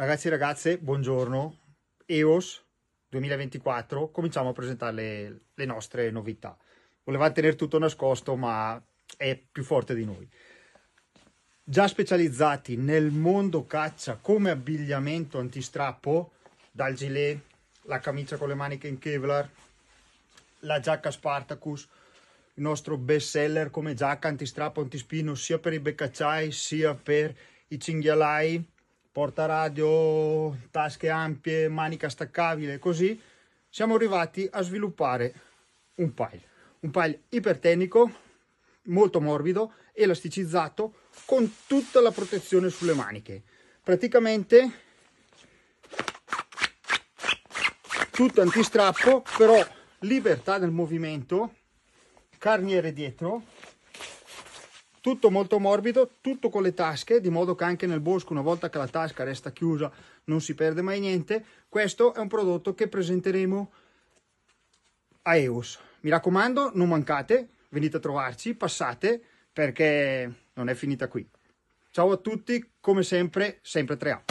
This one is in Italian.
Ragazzi e ragazze, buongiorno. EOS 2024, cominciamo a presentare le, le nostre novità. Volevamo tenere tutto nascosto, ma è più forte di noi. Già specializzati nel mondo caccia come abbigliamento antistrappo, dal gilet, la camicia con le maniche in Kevlar, la giacca Spartacus, il nostro best seller come giacca antistrappo, antispino, sia per i beccacciai, sia per i cinghialai, porta radio, tasche ampie, manica staccabile, così siamo arrivati a sviluppare un pile, un pile ipertecnico, molto morbido, elasticizzato, con tutta la protezione sulle maniche. Praticamente tutto antistrappo, però libertà del movimento, carniere dietro, tutto molto morbido, tutto con le tasche, di modo che anche nel bosco una volta che la tasca resta chiusa non si perde mai niente. Questo è un prodotto che presenteremo a EOS. Mi raccomando, non mancate, venite a trovarci, passate perché non è finita qui. Ciao a tutti, come sempre, sempre 3A.